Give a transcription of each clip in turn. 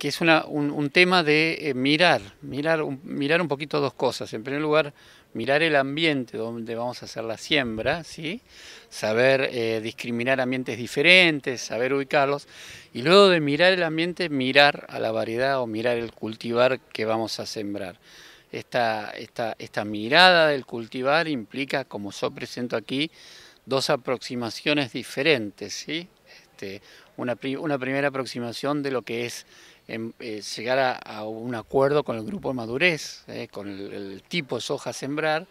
que es un, tema de eh, mirar, mirar un, mirar un poquito dos cosas. En primer lugar, mirar el ambiente donde vamos a hacer la siembra, ¿sí? saber eh, discriminar ambientes diferentes, saber ubicarlos, y luego de mirar el ambiente, mirar a la variedad o mirar el cultivar que vamos a sembrar. Esta, esta mirada del cultivar implica, como yo presento aquí, dos aproximaciones diferentes, ¿sí? Este, una, una primera aproximación de lo que es eh, llegar a, un acuerdo con el grupo de madurez, eh, con el, tipo de soja a sembrar.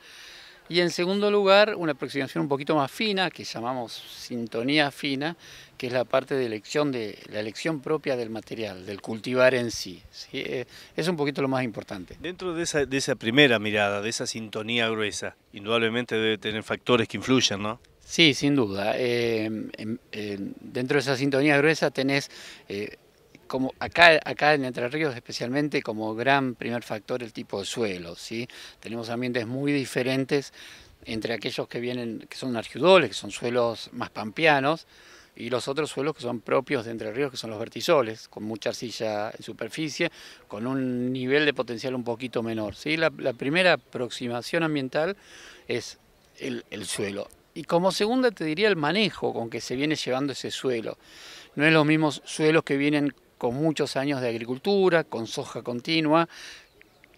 Y en segundo lugar, una aproximación un poquito más fina, que llamamos sintonía fina, que es la parte de elección de la elección propia del material, del cultivar en sí. Eh, es un poquito lo más importante. Dentro de esa, primera mirada, de esa sintonía gruesa, indudablemente debe tener factores que influyen, ¿no? Sí, sin duda. dentro de esa sintonía gruesa tenés acá, acá en Entre Ríos especialmente como gran primer factor el tipo de suelo, ¿sí? Tenemos ambientes muy diferentes entre aquellos que vienen, que son argiudoles, que son suelos más pampeanos, y los otros suelos que son propios de Entre Ríos, que son los vertisoles, con mucha arcilla en superficie, con un nivel de potencial un poquito menor. ¿sí? La, primera aproximación ambiental es el, el suelo. Y como segunda te diría el manejo con que se viene llevando ese suelo. No es los mismos suelos que vienen con muchos años de agricultura, con soja continua,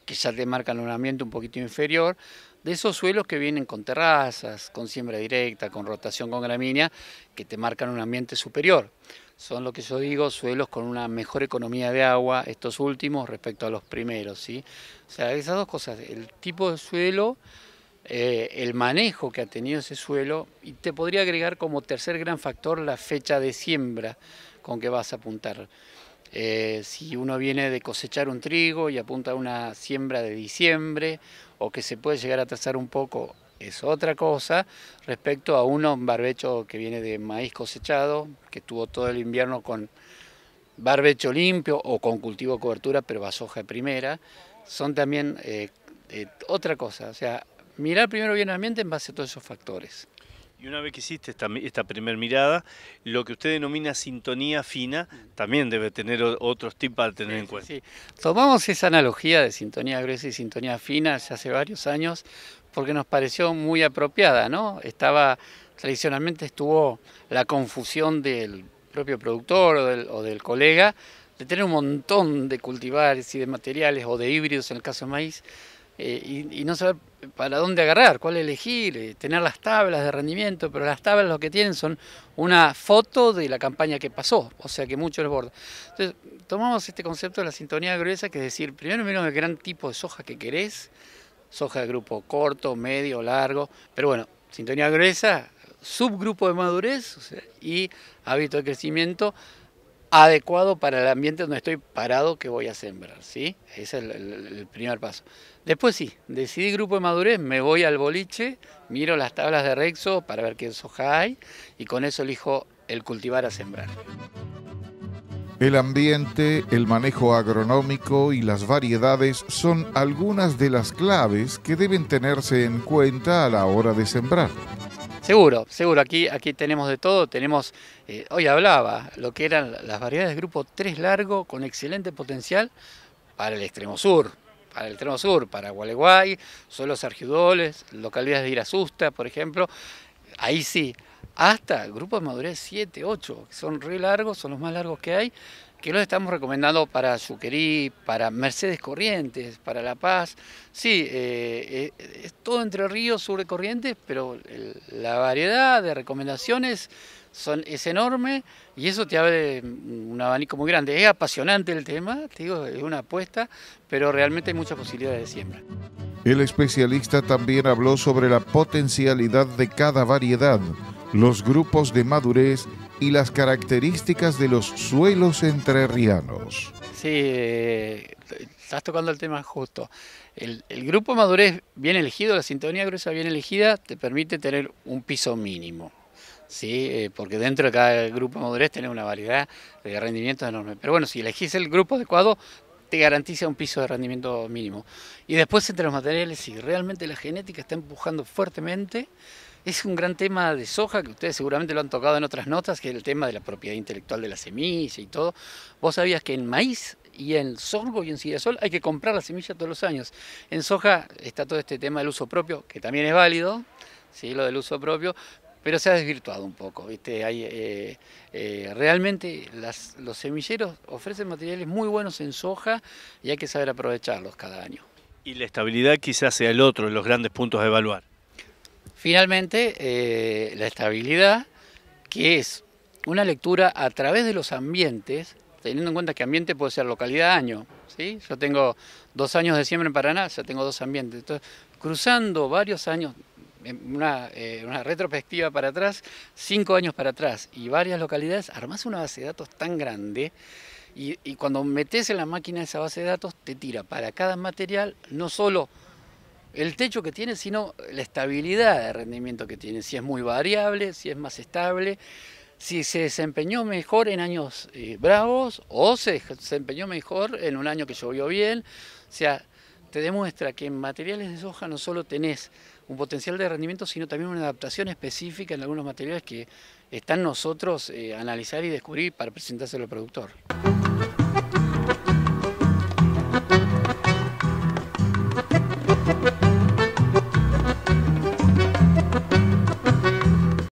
que ya te marcan un ambiente un poquito inferior, de esos suelos que vienen con terrazas, con siembra directa, con rotación con gramínea, que te marcan un ambiente superior. Son lo que yo digo, suelos con una mejor economía de agua, estos últimos respecto a los primeros. ¿sí? O sea, esas dos cosas, el tipo de suelo, eh, el manejo que ha tenido ese suelo, y te podría agregar como tercer gran factor la fecha de siembra con que vas a apuntar. Eh, si uno viene de cosechar un trigo y apunta a una siembra de diciembre, o que se puede llegar a trazar un poco, es otra cosa respecto a uno, un barbecho que viene de maíz cosechado, que estuvo todo el invierno con barbecho limpio o con cultivo de cobertura, pero vasoja primera, son también eh, eh, otra cosa. O sea, mirar primero bien el ambiente en base a todos esos factores. Y una vez que hiciste esta, primera mirada, lo que usted denomina sintonía fina también debe tener otros tips para tener en cuenta. Tomamos esa analogía de sintonía gruesa y sintonía fina hace varios años porque nos pareció muy apropiada, ¿no? Estaba, tradicionalmente estuvo la confusión del propio productor o del, o del colega de tener un montón de cultivares y de materiales o de híbridos en el caso de maíz eh, y, no saber para dónde agarrar, cuál elegir, eh, tener las tablas de rendimiento, pero las tablas lo que tienen son una foto de la campaña que pasó, o sea que mucho es borda. Entonces, tomamos este concepto de la sintonía gruesa, que es decir, primero menos el gran tipo de soja que querés, soja de grupo corto, medio, largo, pero bueno, sintonía gruesa, subgrupo de madurez y hábito de crecimiento adecuado para el ambiente donde estoy parado que voy a sembrar, ¿sí? Ese es el, primer paso. Después sí, decidí grupo de madurez, me voy al boliche, miro las tablas de Rexo para ver qué soja hay y con eso elijo el cultivar a sembrar. El ambiente, el manejo agronómico y las variedades son algunas de las claves que deben tenerse en cuenta a la hora de sembrar. Seguro, seguro, aquí, aquí tenemos de todo, tenemos, eh, hoy hablaba, lo que eran las variedades de grupo 3 largo con excelente potencial para el extremo sur, para el extremo sur, para Gualeguay, los argidoles, localidades de Irasusta, por ejemplo, ahí sí, hasta grupos de madurez 7, 8, que son re largos, son los más largos que hay, que los estamos recomendando para Suquerí, para Mercedes Corrientes, para La Paz. Sí, eh, eh, es todo entre ríos, sobre Corrientes, pero la variedad de recomendaciones son, es enorme y eso te abre un abanico muy grande. Es apasionante el tema, te digo, es una apuesta, pero realmente hay muchas posibilidades de siembra. El especialista también habló sobre la potencialidad de cada variedad, los grupos de madurez y las características de los suelos entrerrianos. Sí, eh, estás tocando el tema justo. El, grupo madurez bien elegido, la sintonía gruesa bien elegida, te permite tener un piso mínimo. ¿sí? Eh, porque dentro de cada grupo madurez tenés una variedad de rendimientos enormes. Pero bueno, si elegís el grupo adecuado, te garantiza un piso de rendimiento mínimo. Y después entre los materiales, si realmente la genética está empujando fuertemente, es un gran tema de soja, que ustedes seguramente lo han tocado en otras notas, que es el tema de la propiedad intelectual de la semilla y todo. Vos sabías que en maíz y en sorgo y en girasol hay que comprar la semilla todos los años. En soja está todo este tema del uso propio, que también es válido, ¿sí? lo del uso propio, pero se ha desvirtuado un poco. ¿viste? Hay, eh, eh, realmente los semilleros ofrecen materiales muy buenos en soja y hay que saber aprovecharlos cada año. Y la estabilidad quizás sea el otro de los grandes puntos a evaluar. Finalmente, eh, la estabilidad, que es una lectura a través de los ambientes, teniendo en cuenta que ambiente puede ser localidad, año. ¿sí? Yo tengo dos años de siembra en Paraná, ya tengo dos ambientes. Entonces, cruzando varios años, eh, una, retrospectiva para atrás, cinco años para atrás y varias localidades, armas una base de datos tan grande y, y cuando metes en la máquina esa base de datos, te tira para cada material, no solo el techo que tiene, sino la estabilidad de rendimiento que tiene, si es muy variable, si es más estable, si se desempeñó mejor en años eh, bravos o se desempeñó mejor en un año que llovió bien. O sea, te demuestra que en materiales de soja no solo tenés un potencial de rendimiento, sino también una adaptación específica en algunos materiales que están nosotros eh, analizar y descubrir para presentárselo al productor.